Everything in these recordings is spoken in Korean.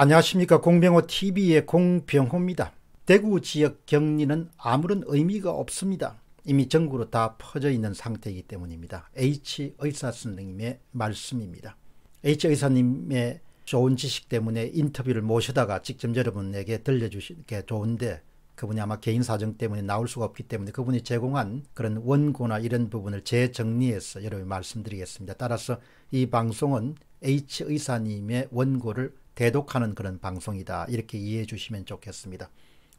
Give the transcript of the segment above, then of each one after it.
안녕하십니까 공병호 TV의 공병호입니다. 대구 지역 격리는 아무런 의미가 없습니다. 이미 전국으로 다 퍼져 있는 상태이기 때문입니다. H 의사 선생님의 말씀입니다. H 의사님의 좋은 지식 때문에 인터뷰를 모셔다가 직접 여러분에게 들려주시게 좋은데 그분이 아마 개인 사정 때문에 나올 수가 없기 때문에 그분이 제공한 그런 원고나 이런 부분을 재정리해서 여러분 말씀드리겠습니다. 따라서 이 방송은 H 의사님의 원고를 대독하는 그런 방송이다. 이렇게 이해해 주시면 좋겠습니다.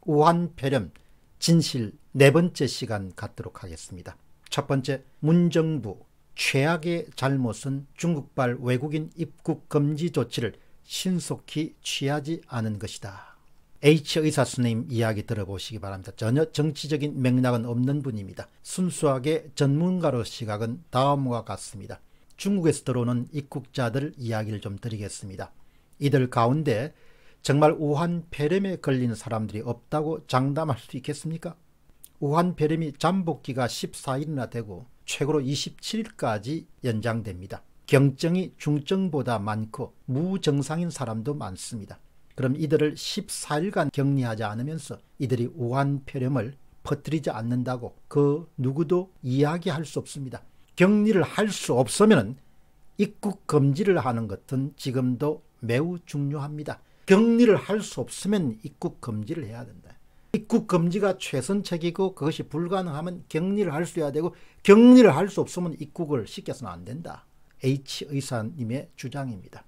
우한폐렴 진실 네 번째 시간 갖도록 하겠습니다. 첫 번째 문정부 최악의 잘못은 중국발 외국인 입국 금지 조치를 신속히 취하지 않은 것이다. H 의사 선생님 이야기 들어보시기 바랍니다. 전혀 정치적인 맥락은 없는 분입니다. 순수하게 전문가로 시각은 다음과 같습니다. 중국에서 들어오는 입국자들 이야기를 좀 드리겠습니다. 이들 가운데 정말 우한폐렴에 걸린 사람들이 없다고 장담할 수 있겠습니까? 우한폐렴이 잠복기가 14일이나 되고 최고로 27일까지 연장됩니다. 경증이 중증보다 많고 무증상인 사람도 많습니다. 그럼 이들을 14일간 격리하지 않으면서 이들이 우한폐렴을 퍼뜨리지 않는다고 그 누구도 이야기할 수 없습니다. 격리를 할 수 없으면 입국 금지를 하는 것은 지금도 매우 중요합니다. 격리를 할 수 없으면 입국 금지를 해야 된다. 입국 금지가 최선책이고 그것이 불가능하면 격리를 할수 해야 되고 격리를 할 수 없으면 입국을 시켜서는 안 된다. H 의사님의 주장입니다.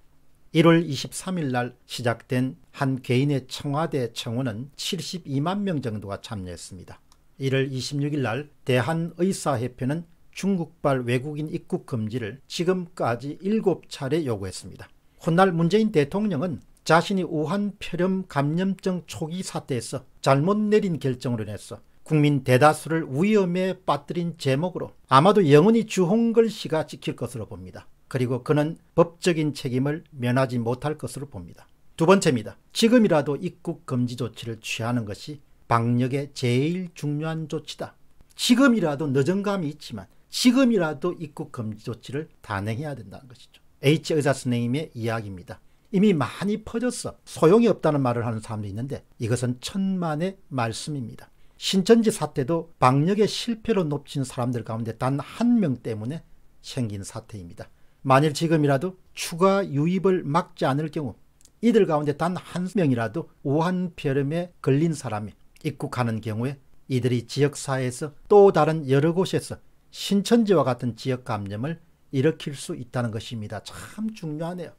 1월 23일 날 시작된 한 개인의 청와대 청원은 72만 명 정도가 참여했습니다. 1월 26일 날 대한의사협회는 중국발 외국인 입국 금지를 지금까지 7차례 요구했습니다. 훗날 문재인 대통령은 자신이 우한 폐렴 감염증 초기 사태에서 잘못 내린 결정으로 인해서 국민 대다수를 위험에 빠뜨린 제목으로 아마도 영원히 주홍글 씨가 지킬 것으로 봅니다. 그리고 그는 법적인 책임을 면하지 못할 것으로 봅니다. 두 번째입니다. 지금이라도 입국 금지 조치를 취하는 것이 방역의 제일 중요한 조치다. 지금이라도 늦은 감이 있지만 지금이라도 입국 금지 조치를 단행해야 된다는 것이죠. H 의사 선생님의 이야기입니다. 이미 많이 퍼졌어. 소용이 없다는 말을 하는 사람도 있는데 이것은 천만의 말씀입니다. 신천지 사태도 방역의 실패로 높친 사람들 가운데 단 한 명 때문에 생긴 사태입니다. 만일 지금이라도 추가 유입을 막지 않을 경우 이들 가운데 단 한 명이라도 우한폐렴에 걸린 사람이 입국하는 경우에 이들이 지역사회에서 또 다른 여러 곳에서 신천지와 같은 지역 감염을 일으킬 수 있다는 것입니다. 참 중요하네요.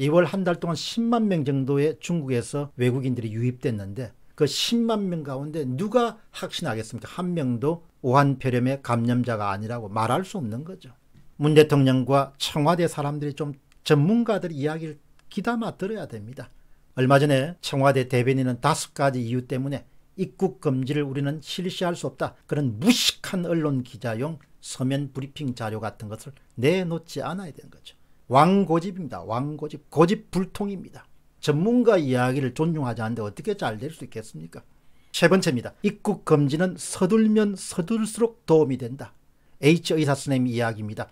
2월 한 달 동안 10만 명 정도의 중국에서 외국인들이 유입됐는데 그 10만 명 가운데 누가 확신하겠습니까? 한 명도 오한폐렴의 감염자가 아니라고 말할 수 없는 거죠. 문 대통령과 청와대 사람들이 좀 전문가들 이야기를 귀담아 들어야 됩니다. 얼마 전에 청와대 대변인은 다섯 가지 이유 때문에 입국 금지를 우리는 실시할 수 없다. 그런 무식한 언론 기자용 서면 브리핑 자료 같은 것을 내놓지 않아야 되는 거죠. 왕고집입니다. 왕고집. 고집 불통입니다. 전문가 이야기를 존중하지 않는데 어떻게 잘 될 수 있겠습니까? 세 번째입니다. 입국 금지는 서둘면 서둘수록 도움이 된다. H 의사 선생님 이야기입니다.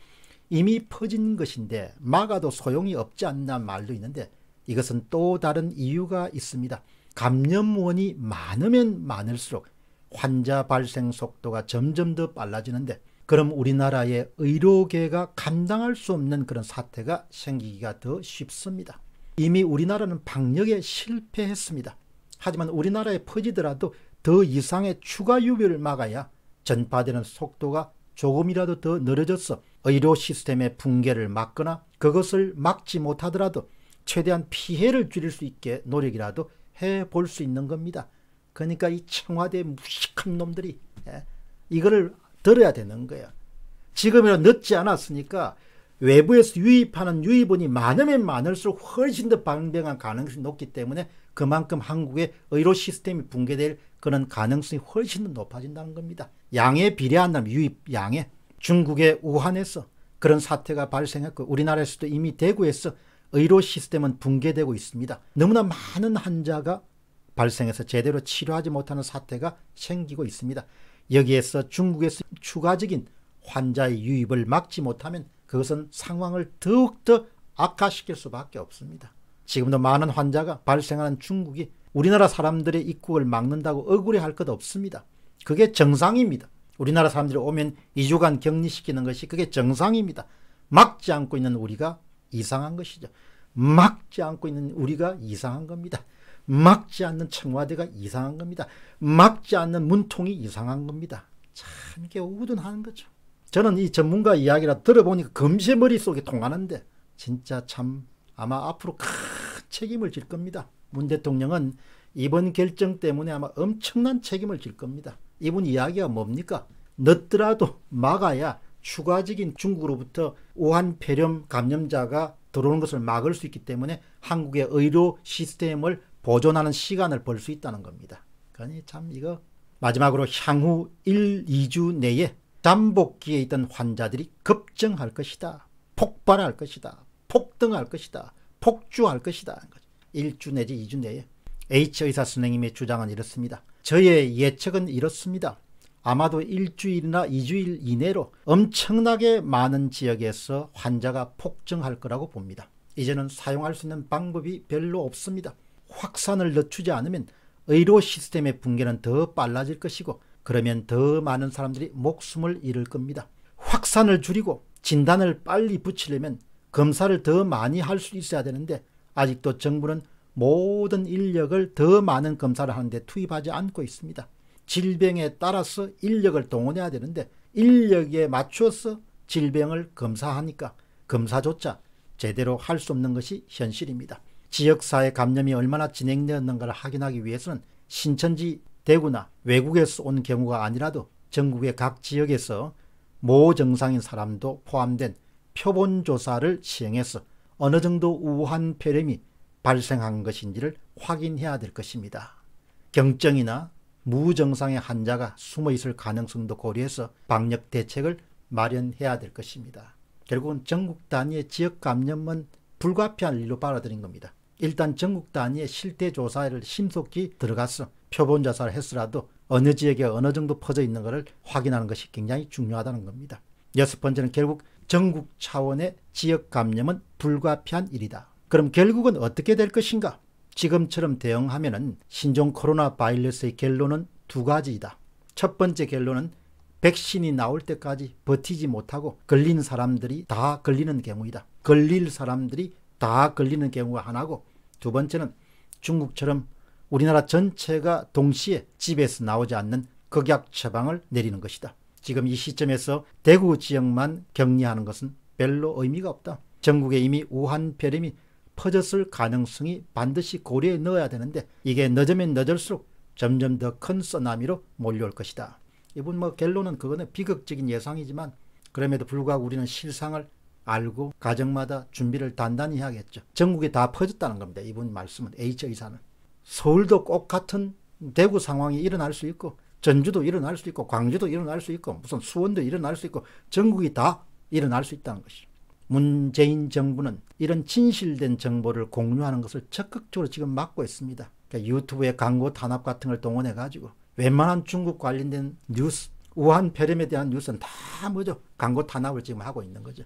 이미 퍼진 것인데 막아도 소용이 없지 않나 말도 있는데 이것은 또 다른 이유가 있습니다. 감염원이 많으면 많을수록 환자 발생 속도가 점점 더 빨라지는데 그럼 우리나라의 의료계가 감당할 수 없는 그런 사태가 생기기가 더 쉽습니다. 이미 우리나라는 방역에 실패했습니다. 하지만 우리나라에 퍼지더라도 더 이상의 추가 유비를 막아야 전파되는 속도가 조금이라도 더 느려져서 의료 시스템의 붕괴를 막거나 그것을 막지 못하더라도 최대한 피해를 줄일 수 있게 노력이라도 해볼 수 있는 겁니다. 그러니까 이 청와대 무식한 놈들이 예, 이거를 들어야 되는 거야. 지금이라 늦지 않았으니까 외부에서 유입하는 유입원이 많으면 많을수록 훨씬 더 방대한 가능성이 높기 때문에 그만큼 한국의 의료 시스템이 붕괴될 그런 가능성이 훨씬 더 높아진다는 겁니다. 양에 비례한다면 유입 양에 중국의 우한에서 그런 사태가 발생했고 우리나라에서도 이미 대구에서 의료 시스템은 붕괴되고 있습니다. 너무나 많은 환자가 발생해서 제대로 치료하지 못하는 사태가 생기고 있습니다. 여기에서 중국에서 추가적인 환자의 유입을 막지 못하면 그것은 상황을 더욱더 악화시킬 수밖에 없습니다. 지금도 많은 환자가 발생하는 중국이 우리나라 사람들의 입국을 막는다고 억울해할 것 없습니다. 그게 정상입니다. 우리나라 사람들이 오면 2주간 격리시키는 것이 그게 정상입니다. 막지 않고 있는 우리가 이상한 것이죠. 막지 않고 있는 우리가 이상한 겁니다. 막지 않는 청와대가 이상한 겁니다. 막지 않는 문통이 이상한 겁니다. 참 이게 우둔하 거죠. 저는 이 전문가 이야기라 들어보니까 금세 머릿속에 통하는데 진짜 참 아마 앞으로 큰 책임을 질 겁니다. 문 대통령은 이번 결정 때문에 아마 엄청난 책임을 질 겁니다. 이분 이야기가 뭡니까? 늦더라도 막아야 추가적인 중국으로부터 우한 폐렴 감염자가 들어오는 것을 막을 수 있기 때문에 한국의 의료 시스템을 보존하는 시간을 벌 수 있다는 겁니다. 그러니 참 이거 마지막으로 향후 1, 2주 내에 잠복기에 있던 환자들이 급증할 것이다. 폭발할 것이다. 폭등할 것이다. 폭주할 것이다. 1주 내지 2주 내에 H 의사 선생님의 주장은 이렇습니다. 저의 예측은 이렇습니다. 아마도 일주일이나 2주일 이내로 엄청나게 많은 지역에서 환자가 폭증할 거라고 봅니다. 이제는 사용할 수 있는 방법이 별로 없습니다. 확산을 늦추지 않으면 의료 시스템의 붕괴는 더 빨라질 것이고 그러면 더 많은 사람들이 목숨을 잃을 겁니다. 확산을 줄이고 진단을 빨리 붙이려면 검사를 더 많이 할 수 있어야 되는데 아직도 정부는 모든 인력을 더 많은 검사를 하는데 투입하지 않고 있습니다. 질병에 따라서 인력을 동원해야 되는데 인력에 맞춰서 질병을 검사하니까 검사조차 제대로 할 수 없는 것이 현실입니다. 지역사회 감염이 얼마나 진행되었는가를 확인하기 위해서는 신천지 대구나 외국에서 온 경우가 아니라도 전국의 각 지역에서 모정상인 사람도 포함된 표본조사를 시행해서 어느 정도 우한 폐렴이 발생한 것인지를 확인해야 될 것입니다. 경증이나 무정상의 환자가 숨어 있을 가능성도 고려해서 방역 대책을 마련해야 될 것입니다. 결국은 전국 단위의 지역 감염은 불가피한 일로 빨아들인 겁니다. 일단 전국 단위의 실태 조사를 심속히 들어가서 표본 조사를 했으라도 어느 지역에 어느 정도 퍼져 있는 것을 확인하는 것이 굉장히 중요하다는 겁니다. 여섯 번째는 결국 전국 차원의 지역 감염은 불가피한 일이다. 그럼 결국은 어떻게 될 것인가? 지금처럼 대응하면 신종 코로나 바이러스의 결론은 두 가지이다. 첫 번째 결론은 백신이 나올 때까지 버티지 못하고 걸린 사람들이 다 걸리는 경우이다. 걸릴 사람들이 다 걸리는 경우가 하나고 두 번째는 중국처럼 우리나라 전체가 동시에 집에서 나오지 않는 극약 처방을 내리는 것이다. 지금 이 시점에서 대구 지역만 격리하는 것은 별로 의미가 없다. 전국에 이미 우한 폐렴이 퍼졌을 가능성이 반드시 고려에 넣어야 되는데 이게 늦으면 늦을수록 점점 더큰 쓰나미로 몰려올 것이다. 이분 뭐 결론은 그거는 비극적인 예상이지만 그럼에도 불구하고 우리는 실상을 알고 가정마다 준비를 단단히 해야겠죠. 전국에 다 퍼졌다는 겁니다. 이분 말씀은 H 의사는. 서울도 꼭 같은 대구 상황이 일어날 수 있고 전주도 일어날 수 있고 광주도 일어날 수 있고 무슨 수원도 일어날 수 있고 전국이 다 일어날 수 있다는 것이죠. 문재인 정부는 이런 진실된 정보를 공유하는 것을 적극적으로 지금 막고 있습니다. 그러니까 유튜브에 광고 탄압 같은 걸 동원해 가지고 웬만한 중국 관련된 뉴스, 우한 폐렴에 대한 뉴스는 다 뭐죠? 광고 탄압을 지금 하고 있는 거죠.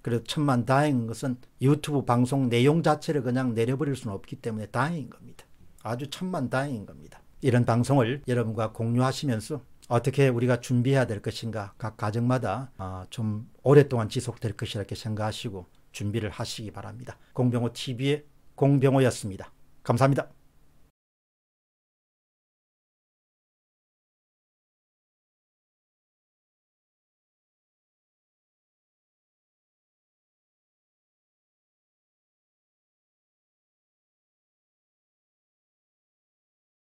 그래서 천만 다행인 것은 유튜브 방송 내용 자체를 그냥 내려버릴 수는 없기 때문에 다행인 겁니다. 아주 천만 다행인 겁니다. 이런 방송을 여러분과 공유하시면서 어떻게 우리가 준비해야 될 것인가 각 가정마다 아, 좀 오랫동안 지속될 것이라고 생각하시고 준비를 하시기 바랍니다. 공병호 TV의 공병호였습니다. 감사합니다.